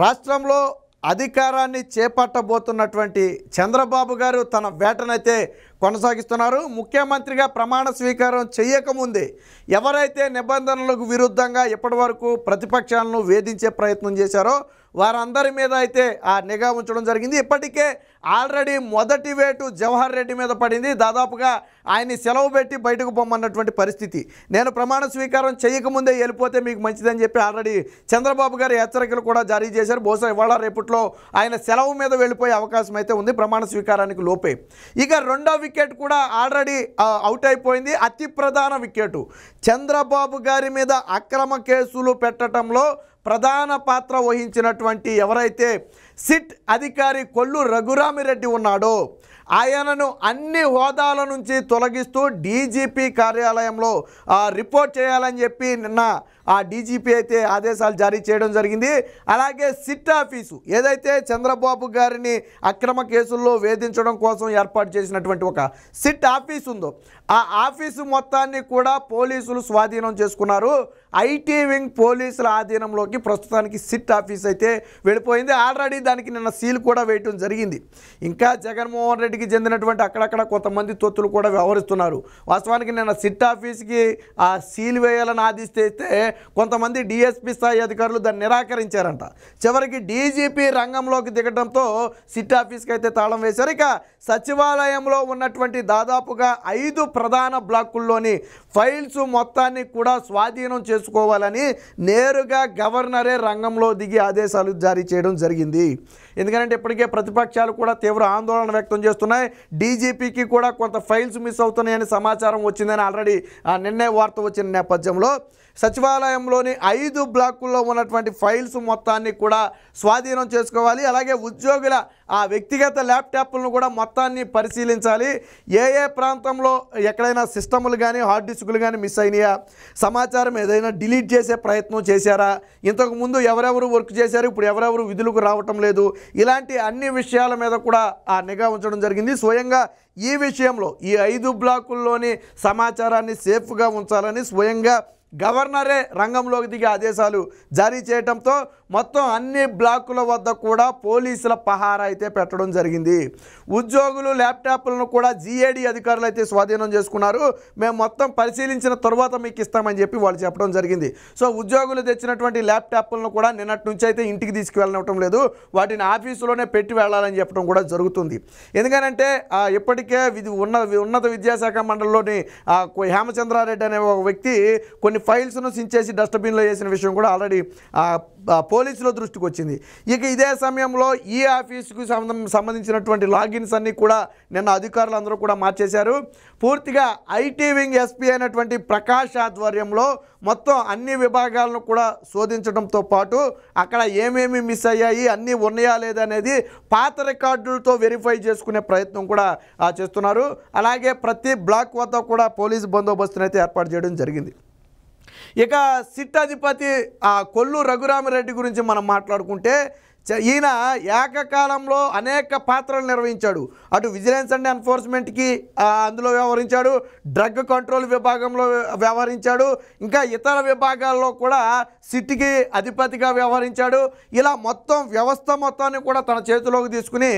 రాష్ట్రంలో అధికారాన్ని చేపట్టబోతున్నటువంటి చంద్రబాబు గారు తన వేటనైతే కొనసాగిస్తున్నారు ముఖ్యమంత్రిగా ప్రమాణ స్వీకారం చేయకముందే ఎవరైతే నిబంధనలకు విరుద్ధంగా ఎప్పటి వరకు ప్రతిపక్షాలను వేధించే ప్రయత్నం చేశారో వారందరి మీద అయితే ఆ నిఘా ఉంచడం జరిగింది ఇప్పటికే ఆల్రెడీ మొదటి వేటు జవహర్ రెడ్డి మీద పడింది దాదాపుగా ఆయన్ని సెలవు పెట్టి బయటకు పొమ్మన్నటువంటి పరిస్థితి నేను ప్రమాణ స్వీకారం చేయకముందే వెళ్ళిపోతే మీకు మంచిదని చెప్పి ఆల్రెడీ చంద్రబాబు గారు హెచ్చరికలు కూడా జారీ చేశారు బహుశా ఇవాళ రేపట్లో ఆయన సెలవు మీద వెళ్ళిపోయే అవకాశం అయితే ఉంది ప్రమాణ స్వీకారానికి లోపే ఇక రెండో వికెట్ కూడా ఆల్రెడీ అవుట్ అయిపోయింది అతి ప్రధాన వికెట్ చంద్రబాబు గారి మీద అక్రమ కేసులు పెట్టడంలో ప్రధాన పాత్ర వహించినటువంటి ఎవరైతే సిట్ అధికారి కొల్లు రఘురామిరెడ్డి ఉన్నాడు ఆయనను అన్ని హోదాల నుంచి తొలగిస్తూ డీజీపీ కార్యాలయంలో రిపోర్ట్ చేయాలని చెప్పి నిన్న ఆ డీజీపీ అయితే ఆదేశాలు జారీ చేయడం జరిగింది అలాగే సిట్ ఆఫీసు ఏదైతే చంద్రబాబు గారిని అక్రమ కేసుల్లో వేధించడం కోసం ఏర్పాటు చేసినటువంటి ఒక సిట్ ఆఫీస్ ఉందో ఆ ఆఫీసు మొత్తాన్ని కూడా పోలీసులు స్వాధీనం చేసుకున్నారు ఐటీ వింగ్ పోలీసుల ఆధీనంలోకి ప్రస్తుతానికి సిట్ ఆఫీస్ అయితే వెళ్ళిపోయింది ఆల్రెడీ చేయడానికి నిన్న సీల్ కూడా వేయటం జరిగింది ఇంకా జగన్మోహన్ రెడ్డికి చెందినటువంటి అక్కడక్కడ కొంతమంది తొత్తులు కూడా వ్యవహరిస్తున్నారు వాస్తవానికి నిన్న సిట్ ఆఫీస్కి ఆ సీల్ వేయాలని ఆదిస్తేస్తే కొంతమంది డిఎస్పీ స్థాయి అధికారులు దాన్ని నిరాకరించారంట చివరికి డీజీపీ రంగంలోకి దిగడంతో సిట్ ఆఫీస్కి అయితే తాళం వేశారు ఇక సచివాలయంలో ఉన్నటువంటి దాదాపుగా ఐదు ప్రధాన బ్లాకుల్లోని ఫైల్స్ మొత్తాన్ని కూడా స్వాధీనం చేసుకోవాలని నేరుగా గవర్నరే రంగంలో దిగి ఆదేశాలు జారీ చేయడం జరిగింది ఎందుకంటే ఇప్పటికే ప్రతిపక్షాలు కూడా తీవ్ర ఆందోళన వ్యక్తం చేస్తున్నాయి డీజీపీకి కూడా కొంత ఫైల్స్ మిస్ అవుతున్నాయని సమాచారం వచ్చిందని ఆల్రెడీ నిన్నే వార్త వచ్చిన నేపథ్యంలో సచివాలయంలోని ఐదు బ్లాకుల్లో ఉన్నటువంటి ఫైల్స్ మొత్తాన్ని కూడా స్వాధీనం చేసుకోవాలి అలాగే ఉద్యోగుల ఆ వ్యక్తిగత ల్యాప్టాప్లను కూడా మొత్తాన్ని పరిశీలించాలి ఏ ఏ ప్రాంతంలో ఎక్కడైనా సిస్టములు కానీ హార్డ్ డిస్కులు కానీ మిస్ అయినాయా సమాచారం ఏదైనా డిలీట్ చేసే ప్రయత్నం చేశారా ఇంతకుముందు ఎవరెవరు వర్క్ చేశారు ఇప్పుడు ఎవరెవరు విధులకు రావటం లేదు ఇలాంటి అన్ని విషయాల మీద కూడా ఆ నిఘా ఉంచడం జరిగింది స్వయంగా ఈ విషయంలో ఈ ఐదు బ్లాకుల్లోని సమాచారాన్ని సేఫ్గా ఉంచాలని స్వయంగా గవర్నరే రంగంలోకి దిగి ఆదేశాలు జారీ చేయటంతో మొత్తం అన్ని బ్లాకుల వద్ద కూడా పోలీసుల పహారా అయితే పెట్టడం జరిగింది ఉద్యోగులు ల్యాప్టాప్లను కూడా జీఏడీ అధికారులు అయితే స్వాధీనం చేసుకున్నారు మేము మొత్తం పరిశీలించిన తర్వాత మీకు ఇస్తామని చెప్పి వాళ్ళు చెప్పడం జరిగింది సో ఉద్యోగులు తెచ్చినటువంటి ల్యాప్టాప్లను కూడా నిన్నటి నుంచి అయితే ఇంటికి తీసుకువెళ్ళనివ్వటం లేదు వాటిని ఆఫీసులోనే పెట్టి వెళ్ళాలని చెప్పడం కూడా జరుగుతుంది ఎందుకనంటే ఇప్పటికే విధి ఉన్న ఉన్నత విద్యాశాఖ మండలిలోని హేమచంద్రారెడ్డి అనే ఒక వ్యక్తి కొన్ని ఫైల్స్ను సించేసి డస్ట్బిన్లో వేసిన విషయం కూడా ఆల్రెడీ పోలీసుల దృష్టికి వచ్చింది ఇక ఇదే సమయంలో ఈ ఆఫీసుకు సంబంధించినటువంటి లాగిన్స్ అన్నీ కూడా నిన్న అధికారులు అందరూ కూడా మార్చేశారు పూర్తిగా ఐటీ వింగ్ ఎస్పీ అయినటువంటి ప్రకాష్ ఆధ్వర్యంలో మొత్తం అన్ని విభాగాలను కూడా శోధించడంతో పాటు అక్కడ ఏమేమి మిస్ అయ్యాయి అన్నీ ఉన్నాయా లేదా అనేది పాత రికార్డులతో వెరిఫై చేసుకునే ప్రయత్నం కూడా చేస్తున్నారు అలాగే ప్రతి బ్లాక్ వద్ద కూడా పోలీస్ బందోబస్తునైతే ఏర్పాటు చేయడం జరిగింది ఇక సిట్ అధిపతి కొల్లు రఘురామరెడ్డి గురించి మనం మాట్లాడుకుంటే ఈయన ఏకకాలంలో అనేక పాత్రలు నిర్వహించాడు అటు విజిలెన్స్ అండ్ ఎన్ఫోర్స్మెంట్కి అందులో వ్యవహరించాడు డ్రగ్ కంట్రోల్ విభాగంలో వ్యవహరించాడు ఇంకా ఇతర విభాగాల్లో కూడా సిటీకి అధిపతిగా వ్యవహరించాడు ఇలా మొత్తం వ్యవస్థ మొత్తాన్ని కూడా తన చేతిలోకి తీసుకుని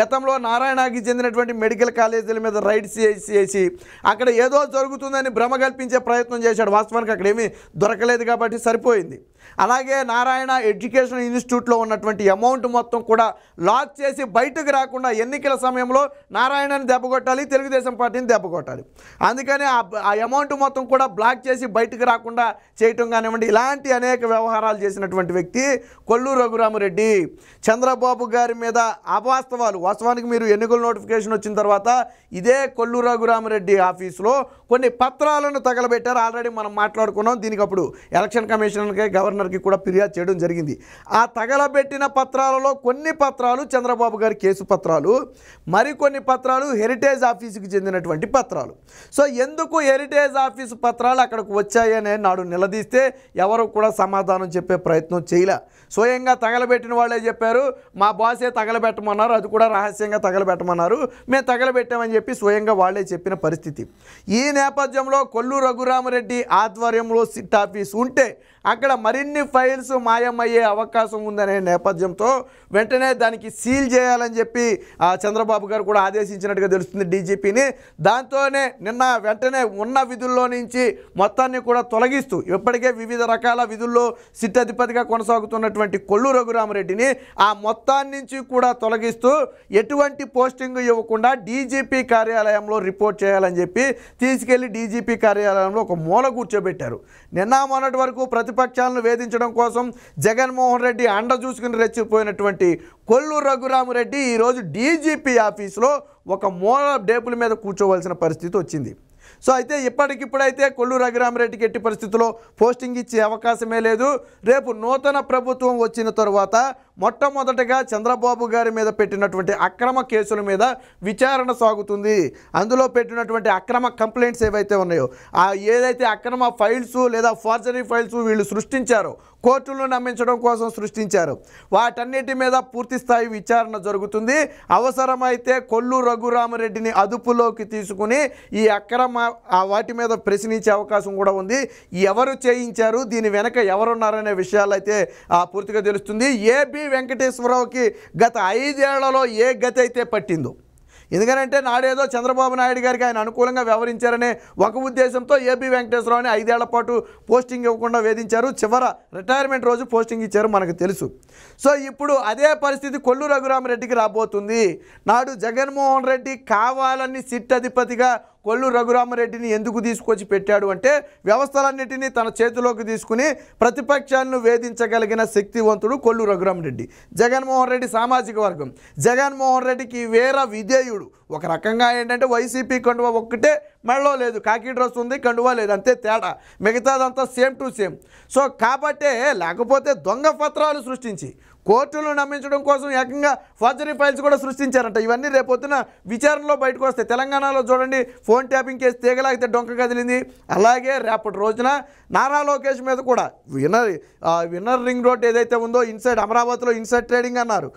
గతంలో నారాయణకి చెందినటువంటి మెడికల్ కాలేజీల మీద రైడ్స్ చేసి అక్కడ ఏదో జరుగుతుందని భ్రమ కల్పించే ప్రయత్నం చేశాడు వాస్తవానికి అక్కడ ఏమీ దొరకలేదు కాబట్టి సరిపోయింది అలాగే నారాయణ ఎడ్యుకేషన్ ఇన్స్టిట్యూట్లో ఉన్నటువంటి వచ్చినటువంటి అమౌంట్ మొత్తం కూడా లాక్ చేసి బయటకు రాకుండా ఎన్నికల సమయంలో నారాయణని కొట్టాలి తెలుగుదేశం పార్టీని కొట్టాలి అందుకని ఆ అమౌంట్ మొత్తం కూడా బ్లాక్ చేసి బయటకు రాకుండా చేయటం కానివ్వండి ఇలాంటి అనేక వ్యవహారాలు చేసినటువంటి వ్యక్తి కొల్లు రఘురామరెడ్డి చంద్రబాబు గారి మీద అవాస్తవాలు వాస్తవానికి మీరు ఎన్నికల నోటిఫికేషన్ వచ్చిన తర్వాత ఇదే కొల్లు రఘురామరెడ్డి ఆఫీసులో కొన్ని పత్రాలను తగలబెట్టారు ఆల్రెడీ మనం మాట్లాడుకున్నాం దీనికి అప్పుడు ఎలక్షన్ కమిషనర్కి గవర్నర్కి కూడా ఫిర్యాదు చేయడం జరిగింది ఆ తగలబెట్టిన పత్రాలలో కొన్ని పత్రాలు చంద్రబాబు గారి కేసు పత్రాలు మరికొన్ని పత్రాలు హెరిటేజ్ ఆఫీసుకి చెందినటువంటి పత్రాలు సో ఎందుకు హెరిటేజ్ ఆఫీసు పత్రాలు అక్కడికి వచ్చాయనే నాడు నిలదీస్తే ఎవరు కూడా సమాధానం చెప్పే ప్రయత్నం చేయలే స్వయంగా తగలబెట్టిన వాళ్ళే చెప్పారు మా బాసే తగలబెట్టమన్నారు అది కూడా రహస్యంగా తగలబెట్టమన్నారు మేము తగలబెట్టామని చెప్పి స్వయంగా వాళ్ళే చెప్పిన పరిస్థితి ఈ నేపథ్యంలో కొల్లు రఘురామరెడ్డి ఆధ్వర్యంలో సిట్ ఆఫీస్ ఉంటే అక్కడ మరిన్ని ఫైల్స్ మాయమయ్యే అవకాశం ఉందనే నేపథ్యంతో వెంటనే దానికి సీల్ చేయాలని చెప్పి చంద్రబాబు గారు కూడా ఆదేశించినట్టుగా తెలుస్తుంది డీజీపీని దాంతోనే నిన్న వెంటనే ఉన్న విధుల్లో నుంచి మొత్తాన్ని కూడా తొలగిస్తూ ఇప్పటికే వివిధ రకాల విధుల్లో సిట్ అధిపతిగా కొనసాగుతున్నటువంటి కొల్లు రఘురామరెడ్డిని ఆ మొత్తాన్ని నుంచి కూడా తొలగిస్తూ ఎటువంటి పోస్టింగ్ ఇవ్వకుండా డీజీపీ కార్యాలయంలో రిపోర్ట్ చేయాలని చెప్పి తీసుకెళ్లి డీజీపీ కార్యాలయంలో ఒక మూల కూర్చోబెట్టారు నిన్న మొన్నటి వరకు ప్రతి ప్రతిపక్షాలను వేధించడం కోసం జగన్మోహన్ రెడ్డి అండ చూసుకుని రెచ్చిపోయినటువంటి కొల్లు రఘురామరెడ్డి ఈరోజు డీజీపీ ఆఫీస్లో ఒక మూల డేపుల మీద కూర్చోవలసిన పరిస్థితి వచ్చింది సో అయితే ఇప్పటికిప్పుడైతే కొల్లు రఘురామరెడ్డికి ఎట్టి పరిస్థితుల్లో పోస్టింగ్ ఇచ్చే అవకాశమే లేదు రేపు నూతన ప్రభుత్వం వచ్చిన తర్వాత మొట్టమొదటగా చంద్రబాబు గారి మీద పెట్టినటువంటి అక్రమ కేసుల మీద విచారణ సాగుతుంది అందులో పెట్టినటువంటి అక్రమ కంప్లైంట్స్ ఏవైతే ఉన్నాయో ఆ ఏదైతే అక్రమ ఫైల్స్ లేదా ఫార్జరీ ఫైల్స్ వీళ్ళు సృష్టించారో కోర్టులను నమ్మించడం కోసం సృష్టించారు వాటన్నిటి మీద పూర్తిస్థాయి విచారణ జరుగుతుంది అవసరమైతే కొల్లు రఘురామరెడ్డిని అదుపులోకి తీసుకుని ఈ అక్రమ వాటి మీద ప్రశ్నించే అవకాశం కూడా ఉంది ఎవరు చేయించారు దీని వెనక ఎవరున్నారనే విషయాలు అయితే పూర్తిగా తెలుస్తుంది ఏబి వెంకటేశ్వరరావుకి గత ఐదేళ్లలో ఏ గతి అయితే పట్టిందో ఎందుకనంటే నాడేదో చంద్రబాబు నాయుడు గారికి ఆయన అనుకూలంగా వ్యవహరించారనే ఒక ఉద్దేశంతో ఏపీ వెంకటేశ్వరరావుని ఐదేళ్ల పాటు పోస్టింగ్ ఇవ్వకుండా వేధించారు చివర రిటైర్మెంట్ రోజు పోస్టింగ్ ఇచ్చారు మనకు తెలుసు సో ఇప్పుడు అదే పరిస్థితి కొల్లు రఘురామరెడ్డికి రాబోతుంది నాడు జగన్మోహన్ రెడ్డి కావాలని సిట్ అధిపతిగా కొల్లు రఘురామరెడ్డిని ఎందుకు తీసుకొచ్చి పెట్టాడు అంటే వ్యవస్థలన్నింటినీ తన చేతిలోకి తీసుకుని ప్రతిపక్షాలను వేధించగలిగిన శక్తివంతుడు కొల్లు రఘురామరెడ్డి జగన్మోహన్ రెడ్డి సామాజిక వర్గం జగన్మోహన్ రెడ్డికి వేర విధేయుడు ఒక రకంగా ఏంటంటే వైసీపీ కండువ ఒక్కటే మెడలో లేదు కాకి డ్రస్ ఉంది కండువా లేదు అంతే తేడా మిగతాదంతా సేమ్ టు సేమ్ సో కాబట్టే లేకపోతే దొంగ పత్రాలు సృష్టించి కోర్టులను నమ్మించడం కోసం ఏకంగా ఫర్జరీ ఫైల్స్ కూడా సృష్టించారంట ఇవన్నీ రేపొద్దున విచారణలో బయటకు వస్తాయి తెలంగాణలో చూడండి ఫోన్ ట్యాపింగ్ కేసు తీగలాగితే డొంక కదిలింది అలాగే రేపటి రోజున నారా లోకేష్ మీద కూడా విన్నర్ విన్నర్ రింగ్ రోడ్ ఏదైతే ఉందో ఇన్సైడ్ అమరావతిలో ఇన్సైడ్ ట్రేడింగ్ అన్నారు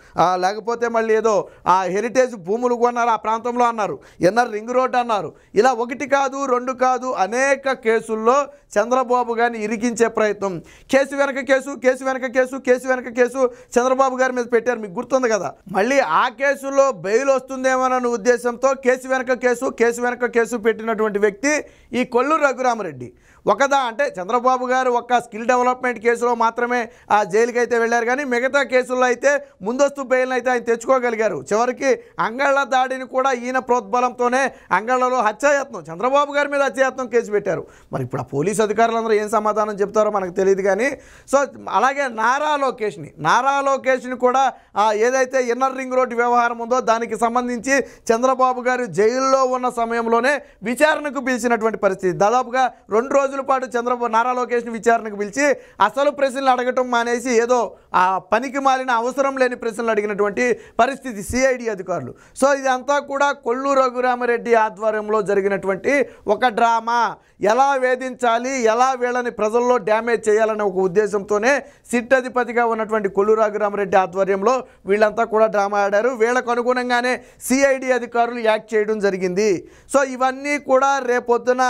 లేకపోతే మళ్ళీ ఏదో ఆ హెరిటేజ్ భూములు కొన్నారు ఆ ప్రాంతంలో అన్నారు ఎన్నర్ రింగ్ రోడ్ అన్నారు ఇలా ఒకటి కాదు రెండు కాదు అనేక కేసుల్లో చంద్రబాబు గారిని ఇరికించే ప్రయత్నం కేసు వెనక కేసు కేసు వెనక కేసు కేసు వెనక కేసు చంద్రబాబు గారి మీద పెట్టారు మీకు గుర్తుంది కదా మళ్ళీ ఆ కేసులో బెయిల్ వస్తుందేమోనన్న ఉద్దేశంతో కేసు వెనక కేసు కేసు వెనక కేసు పెట్టినటువంటి వ్యక్తి ఈ కొల్లు రఘురామరెడ్డి ఒకదా అంటే చంద్రబాబు గారు ఒక్క స్కిల్ డెవలప్మెంట్ కేసులో మాత్రమే ఆ జైలుకి అయితే వెళ్ళారు కానీ మిగతా కేసుల్లో అయితే ముందస్తు బెయిల్ని అయితే ఆయన తెచ్చుకోగలిగారు చివరికి అంగళ్ళ దాడిని కూడా ఈయన ప్రోద్బలంతోనే అంగళ్ళలో హత్యాయత్నం చంద్రబాబు గారి మీద హత్యాయత్నం కేసు పెట్టారు మరి ఇప్పుడు ఆ పోలీసు అధికారులందరూ ఏం సమాధానం చెప్తారో మనకు తెలియదు కానీ సో అలాగే నారా లోకేష్ని నారా లోకేష్ని కూడా ఏదైతే ఇన్నర్ రింగ్ రోడ్ వ్యవహారం ఉందో దానికి సంబంధించి చంద్రబాబు గారు జైల్లో ఉన్న సమయంలోనే విచారణకు పిలిచినటువంటి పరిస్థితి దాదాపుగా రెండు రోజులు రోజుల పాటు చంద్రబాబు నారా లోకేష్ని విచారణకు పిలిచి అసలు ప్రశ్నలు అడగటం మానేసి ఏదో ఆ పనికి మాలిన అవసరం లేని ప్రశ్నలు అడిగినటువంటి పరిస్థితి సిఐడి అధికారులు సో ఇదంతా కూడా కొల్లు రఘురామరెడ్డి ఆధ్వర్యంలో జరిగినటువంటి ఒక డ్రామా ఎలా వేధించాలి ఎలా వీళ్ళని ప్రజల్లో డ్యామేజ్ చేయాలనే ఒక ఉద్దేశంతోనే సిట్ అధిపతిగా ఉన్నటువంటి కొల్లు రఘురామరెడ్డి ఆధ్వర్యంలో వీళ్ళంతా కూడా డ్రామా ఆడారు వీళ్ళకు అనుగుణంగానే సిఐడి అధికారులు యాక్ట్ చేయడం జరిగింది సో ఇవన్నీ కూడా రేపొద్దున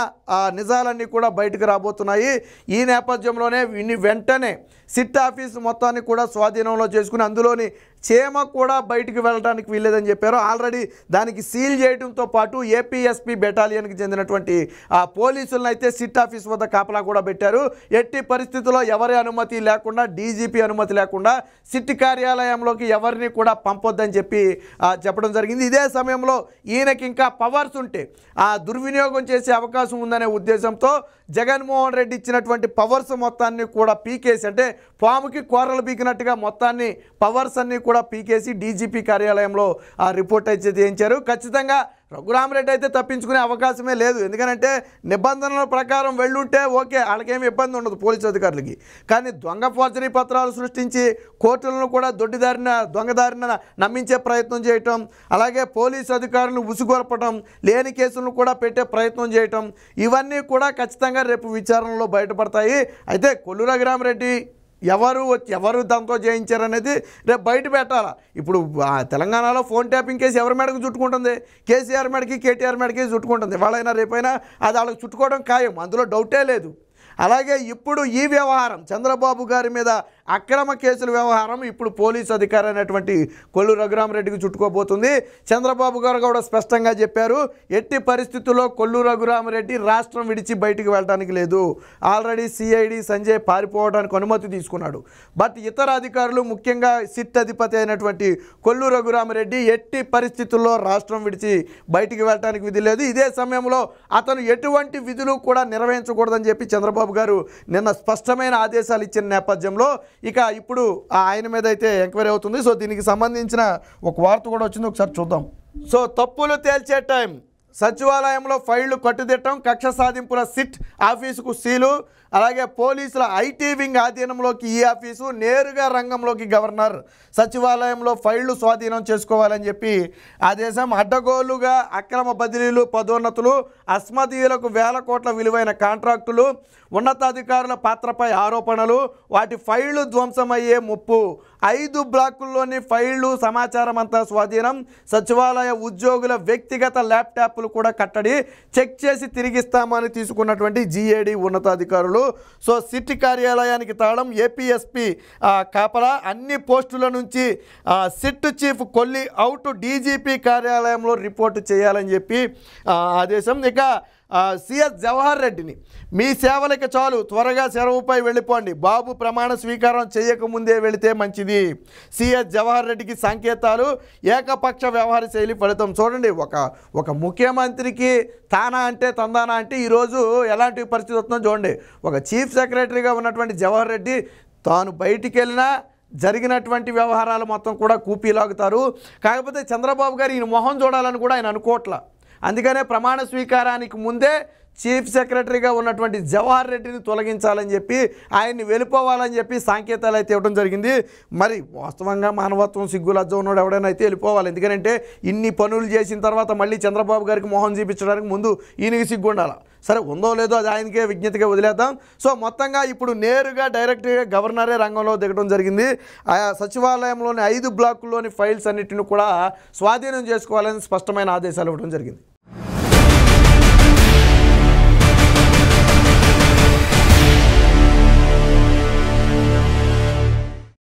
నిజాలన్నీ కూడా బయట బయటకు రాబోతున్నాయి ఈ నేపథ్యంలోనే వెంటనే సిట్ ఆఫీస్ మొత్తాన్ని కూడా స్వాధీనంలో చేసుకుని అందులోని చీమ కూడా బయటికి వెళ్ళడానికి వీల్లేదని చెప్పారు ఆల్రెడీ దానికి సీల్ చేయడంతో పాటు ఏపీఎస్పీ బెటాలియన్కి చెందినటువంటి ఆ పోలీసులను అయితే సిట్ ఆఫీస్ వద్ద కాపలా కూడా పెట్టారు ఎట్టి పరిస్థితుల్లో ఎవరి అనుమతి లేకుండా డీజీపీ అనుమతి లేకుండా సిట్ కార్యాలయంలోకి ఎవరిని కూడా పంపొద్దని చెప్పి చెప్పడం జరిగింది ఇదే సమయంలో ఈయనకి ఇంకా పవర్స్ ఉంటే ఆ దుర్వినియోగం చేసే అవకాశం ఉందనే ఉద్దేశంతో జగన్మోహన్ రెడ్డి ఇచ్చినటువంటి పవర్స్ మొత్తాన్ని కూడా పీకేసి అంటే పాముకి కూరలు పీకినట్టుగా మొత్తాన్ని పవర్స్ అన్ని కూడా పీకేసీ డీజీపీ కార్యాలయంలో ఆ రిపోర్ట్ అయితే చేయించారు ఖచ్చితంగా రఘురామరెడ్డి అయితే తప్పించుకునే అవకాశమే లేదు ఎందుకంటే నిబంధనల ప్రకారం వెళ్ళుంటే ఓకే వాళ్ళకేమి ఇబ్బంది ఉండదు పోలీసు అధికారులకి కానీ దొంగ ఫోర్జరీ పత్రాలు సృష్టించి కోర్టులను కూడా దొడ్డిదారిన దొంగదారిన నమ్మించే ప్రయత్నం చేయటం అలాగే పోలీసు అధికారులను ఉసుగొలపటం లేని కేసులను కూడా పెట్టే ప్రయత్నం చేయటం ఇవన్నీ కూడా ఖచ్చితంగా రేపు విచారణలో బయటపడతాయి అయితే కొల్లు రఘురామరెడ్డి ఎవరు ఎవరు దాంతో అనేది రేపు బయట పెట్టాలా ఇప్పుడు తెలంగాణలో ఫోన్ ట్యాపింగ్ కేసు ఎవరి మేడకు చుట్టుకుంటుంది కేసీఆర్ మేడకి కేటీఆర్ మేడకి చుట్టుకుంటుంది వాళ్ళైనా రేపైనా అది వాళ్ళకి చుట్టుకోవడం ఖాయం అందులో డౌటే లేదు అలాగే ఇప్పుడు ఈ వ్యవహారం చంద్రబాబు గారి మీద అక్రమ కేసుల వ్యవహారం ఇప్పుడు పోలీసు అధికారి అయినటువంటి కొల్లు రఘురామరెడ్డికి చుట్టుకోబోతుంది చంద్రబాబు గారు కూడా స్పష్టంగా చెప్పారు ఎట్టి పరిస్థితుల్లో కొల్లు రఘురామరెడ్డి రాష్ట్రం విడిచి బయటికి వెళ్ళడానికి లేదు ఆల్రెడీ సిఐడి సంజయ్ పారిపోవడానికి అనుమతి తీసుకున్నాడు బట్ ఇతర అధికారులు ముఖ్యంగా సిట్ అధిపతి అయినటువంటి కొల్లు రఘురామరెడ్డి ఎట్టి పరిస్థితుల్లో రాష్ట్రం విడిచి బయటికి వెళ్ళడానికి విధి లేదు ఇదే సమయంలో అతను ఎటువంటి విధులు కూడా నిర్వహించకూడదని చెప్పి చంద్రబాబు గారు నిన్న స్పష్టమైన ఆదేశాలు ఇచ్చిన నేపథ్యంలో ఇక ఇప్పుడు ఆయన మీద అయితే ఎంక్వైరీ అవుతుంది సో దీనికి సంబంధించిన ఒక వార్త కూడా వచ్చింది ఒకసారి చూద్దాం సో తప్పులు తేల్చే టైం సచివాలయంలో ఫైళ్లు కట్టుదిట్టం కక్ష సాధింపుల సిట్ ఆఫీసుకు సీలు అలాగే పోలీసుల ఐటీ వింగ్ ఆధీనంలోకి ఈ ఆఫీసు నేరుగా రంగంలోకి గవర్నర్ సచివాలయంలో ఫైళ్లు స్వాధీనం చేసుకోవాలని చెప్పి ఆదేశం అడ్డగోలుగా అక్రమ బదిలీలు పదోన్నతులు అస్మదీయులకు వేల కోట్ల విలువైన కాంట్రాక్టులు ఉన్నతాధికారుల పాత్రపై ఆరోపణలు వాటి ఫైళ్లు ధ్వంసమయ్యే ముప్పు ఐదు బ్లాకుల్లోని ఫైళ్లు సమాచారం అంతా స్వాధీనం సచివాలయ ఉద్యోగుల వ్యక్తిగత ల్యాప్టాప్లు కూడా కట్టడి చెక్ చేసి తిరిగిస్తామని తీసుకున్నటువంటి జిఏడి ఉన్నతాధికారులు సో సిటీ కార్యాలయానికి తాళం ఏపీఎస్పి కాపల అన్ని పోస్టుల నుంచి SIT chief Kolli out DGP కార్యాలయంలో రిపోర్టు చేయాలని చెప్పి ఆదేశం ఇక సిఎస్ జవహర్ రెడ్డిని మీ సేవలకి చాలు త్వరగా సెలవుపై వెళ్ళిపోండి బాబు ప్రమాణ స్వీకారం చేయకముందే వెళితే మంచిది సిఎస్ జవహర్ రెడ్డికి సంకేతాలు ఏకపక్ష వ్యవహార శైలి ఫలితం చూడండి ఒక ఒక ముఖ్యమంత్రికి తానా అంటే తందానా అంటే ఈరోజు ఎలాంటి పరిస్థితి వస్తుందో చూడండి ఒక చీఫ్ సెక్రటరీగా ఉన్నటువంటి జవహర్ రెడ్డి తాను బయటికి వెళ్ళినా జరిగినటువంటి వ్యవహారాలు మొత్తం కూడా కూపీలాగుతారు కాకపోతే చంద్రబాబు గారు ఈయన మొహం చూడాలని కూడా ఆయన అనుకోవట్లా అందుకనే ప్రమాణ స్వీకారానికి ముందే చీఫ్ సెక్రటరీగా ఉన్నటువంటి జవహర్ రెడ్డిని తొలగించాలని చెప్పి ఆయన్ని వెళ్ళిపోవాలని చెప్పి సంకేతాలు అయితే ఇవ్వడం జరిగింది మరి వాస్తవంగా మానవత్వం సిగ్గులజ్జ ఉన్నాడు ఎవడైనా అయితే వెళ్ళిపోవాలి ఎందుకంటే ఇన్ని పనులు చేసిన తర్వాత మళ్ళీ చంద్రబాబు గారికి మోహన్ చూపించడానికి ముందు ఈయనకి సిగ్గు ఉండాలి సరే ఉందో లేదో అది ఆయనకే విజ్ఞతగా వదిలేద్దాం సో మొత్తంగా ఇప్పుడు నేరుగా డైరెక్ట్గా గవర్నరే రంగంలో దిగడం జరిగింది ఆయా సచివాలయంలోని ఐదు బ్లాకుల్లోని ఫైల్స్ అన్నింటిని కూడా స్వాధీనం చేసుకోవాలని స్పష్టమైన ఆదేశాలు ఇవ్వడం జరిగింది